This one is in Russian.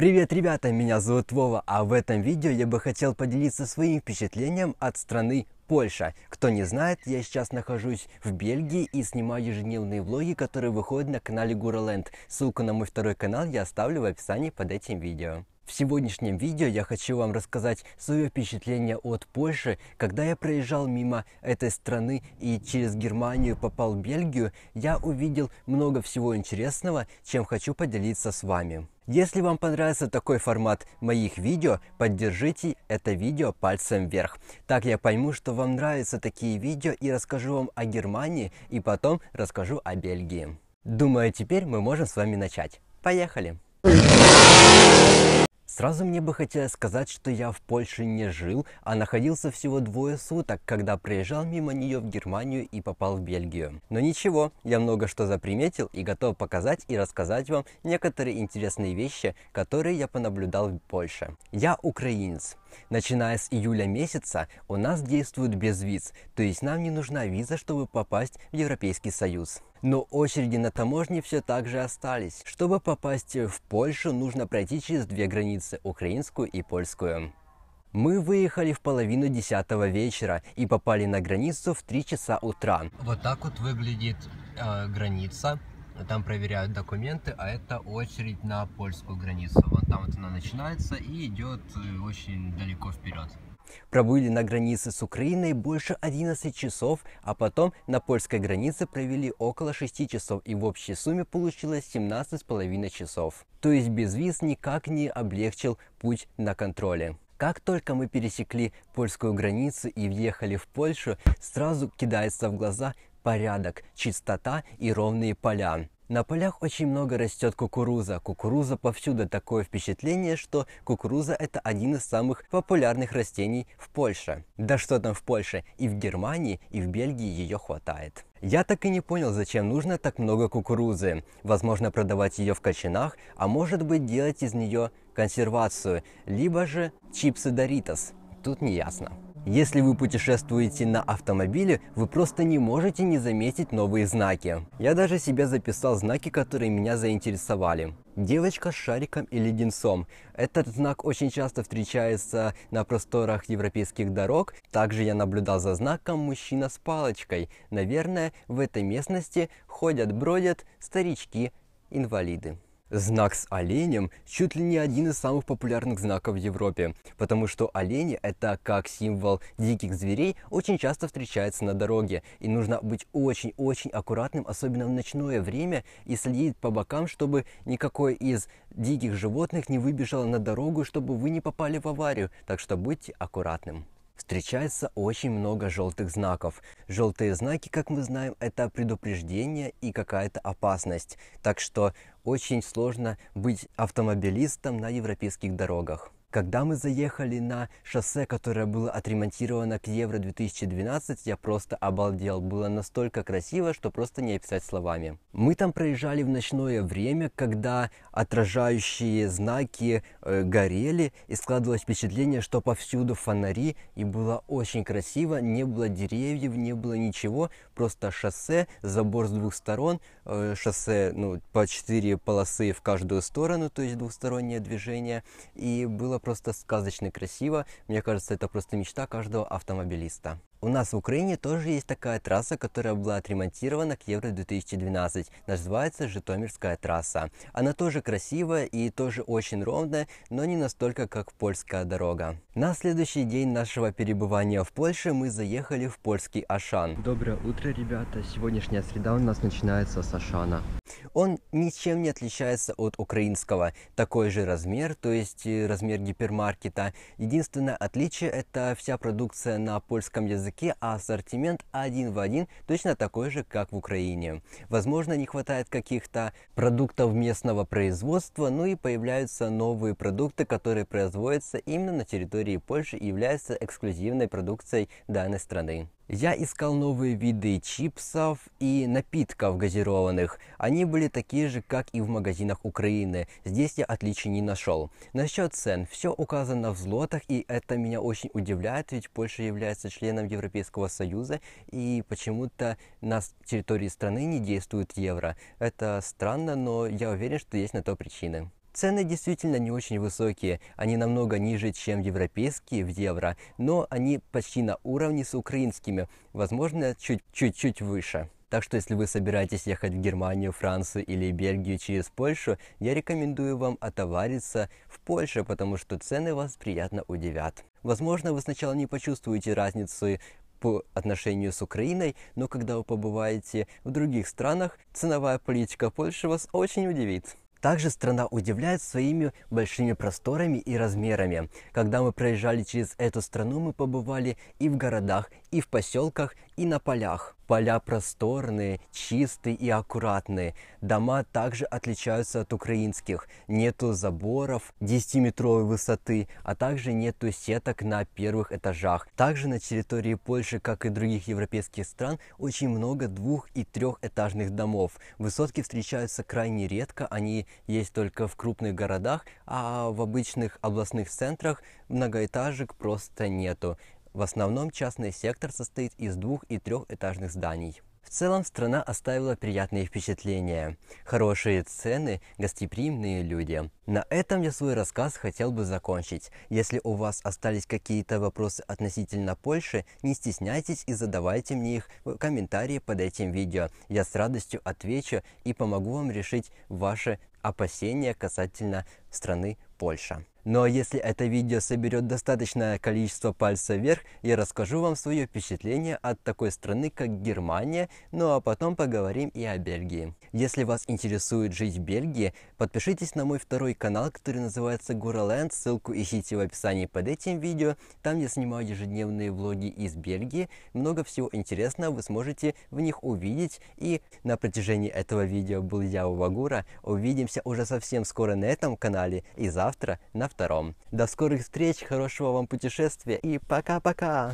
Привет, ребята! Меня зовут Вова, а в этом видео я бы хотел поделиться своим впечатлением от страны Польша. Кто не знает, я сейчас нахожусь в Бельгии и снимаю ежедневные влоги, которые выходят на канале Гураленд. Ссылку на мой второй канал я оставлю в описании под этим видео. В сегодняшнем видео я хочу вам рассказать свое впечатление от Польши. Когда я проезжал мимо этой страны и через Германию попал в Бельгию, я увидел много всего интересного, чем хочу поделиться с вами. Если вам понравился такой формат моих видео, поддержите это видео пальцем вверх. Так я пойму, что вам нравятся такие видео и расскажу вам о Германии и потом расскажу о Бельгии. Думаю, теперь мы можем с вами начать. Поехали! Поехали! Сразу мне бы хотелось сказать, что я в Польше не жил, а находился всего двое суток, когда проезжал мимо нее в Германию и попал в Бельгию. Но ничего, я много что заприметил и готов показать и рассказать вам некоторые интересные вещи, которые я понаблюдал в Польше. Я украинец. Начиная с июля месяца у нас действуют без виз, то есть нам не нужна виза, чтобы попасть в Европейский Союз. Но очереди на таможне все так же остались. Чтобы попасть в Польшу, нужно пройти через две границы – украинскую и польскую. Мы выехали в половину десятого вечера и попали на границу в три часа утра. Вот так вот выглядит э, граница Э, там проверяют документы, а это очередь на польскую границу. Вот там вот она начинается и идет э, очень далеко вперед. Пробыли на границе с Украиной больше 11 часов, а потом на польской границе провели около 6 часов и в общей сумме получилось 17,5 часов. То есть без виз никак не облегчил путь на контроле. Как только мы пересекли польскую границу и въехали в Польшу, сразу кидается в глаза порядок, чистота и ровные поля. На полях очень много растет кукуруза. Кукуруза повсюду. Такое впечатление, что кукуруза это один из самых популярных растений в Польше. Да что там в Польше? И в Германии, и в Бельгии ее хватает. Я так и не понял, зачем нужно так много кукурузы. Возможно, продавать ее в кочанах, а может быть делать из нее консервацию, либо же чипсы Доритас. Тут не ясно. Если вы путешествуете на автомобиле, вы просто не можете не заметить новые знаки. Я даже себе записал знаки, которые меня заинтересовали. Девочка с шариком и леденцом. Этот знак очень часто встречается на просторах европейских дорог. Также я наблюдал за знаком мужчина с палочкой. Наверное, в этой местности ходят-бродят старички-инвалиды. Знак с оленем чуть ли не один из самых популярных знаков в Европе, потому что олени – это как символ диких зверей, очень часто встречается на дороге, и нужно быть очень-очень аккуратным, особенно в ночное время, и следить по бокам, чтобы никакой из диких животных не выбежало на дорогу, чтобы вы не попали в аварию, так что будьте аккуратным встречается очень много желтых знаков. Желтые знаки, как мы знаем, это предупреждение и какая-то опасность. Так что очень сложно быть автомобилистом на европейских дорогах. Когда мы заехали на шоссе, которое было отремонтировано к Евро 2012, я просто обалдел. Было настолько красиво, что просто не описать словами. Мы там проезжали в ночное время, когда отражающие знаки э, горели, и складывалось впечатление, что повсюду фонари, и было очень красиво, не было деревьев, не было ничего, просто шоссе, забор с двух сторон, э, шоссе ну, по четыре полосы в каждую сторону, то есть двухстороннее движение, и было просто сказочно красиво. Мне кажется, это просто мечта каждого автомобилиста. У нас в Украине тоже есть такая трасса, которая была отремонтирована к Евро-2012. Называется Житомирская трасса. Она тоже красивая и тоже очень ровная, но не настолько, как польская дорога. На следующий день нашего перебывания в Польше мы заехали в польский Ашан. Доброе утро, ребята. Сегодняшняя среда у нас начинается с Ашана. Он ничем не отличается от украинского. Такой же размер, то есть э, размер гипермаркета. Единственное отличие – это вся продукция на польском языке языке, а ассортимент один в один точно такой же, как в Украине. Возможно, не хватает каких-то продуктов местного производства, ну и появляются новые продукты, которые производятся именно на территории Польши и являются эксклюзивной продукцией данной страны. Я искал новые виды чипсов и напитков газированных. Они были такие же, как и в магазинах Украины. Здесь я отличий не нашел. Насчет цен. Все указано в злотах, и это меня очень удивляет, ведь Польша является членом Европейского Союза, и почему-то на территории страны не действует евро. Это странно, но я уверен, что есть на то причины. Цены действительно не очень высокие, они намного ниже, чем европейские в евро, но они почти на уровне с украинскими, возможно, чуть-чуть выше. Так что если вы собираетесь ехать в Германию, Францию или Бельгию через Польшу, я рекомендую вам отовариться в Польше, потому что цены вас приятно удивят. Возможно, вы сначала не почувствуете разницу по отношению с Украиной, но когда вы побываете в других странах, ценовая политика Польши вас очень удивит. Также страна удивляет своими большими просторами и размерами. Когда мы проезжали через эту страну, мы побывали и в городах, и в поселках, и на полях. Поля просторные, чистые и аккуратные. Дома также отличаются от украинских. Нету заборов 10-метровой высоты, а также нету сеток на первых этажах. Также на территории Польши, как и других европейских стран, очень много двух- и трехэтажных домов. Высотки встречаются крайне редко, они есть только в крупных городах, а в обычных областных центрах многоэтажек просто нету. В основном частный сектор состоит из двух- и трехэтажных зданий. В целом страна оставила приятные впечатления. Хорошие цены, гостеприимные люди. На этом я свой рассказ хотел бы закончить. Если у вас остались какие-то вопросы относительно Польши, не стесняйтесь и задавайте мне их в комментарии под этим видео. Я с радостью отвечу и помогу вам решить ваши опасения касательно страны Польша. Ну а если это видео соберет достаточное количество пальцев вверх, я расскажу вам свое впечатление от такой страны, как Германия, ну а потом поговорим и о Бельгии. Если вас интересует жить в Бельгии, подпишитесь на мой второй канал, который называется Гураленд, ссылку ищите в описании под этим видео. Там я снимаю ежедневные влоги из Бельгии, много всего интересного вы сможете в них увидеть. И на протяжении этого видео был я, Увагура. Увидимся уже совсем скоро на этом канале и завтра на втором. До скорых встреч, хорошего вам путешествия и пока-пока!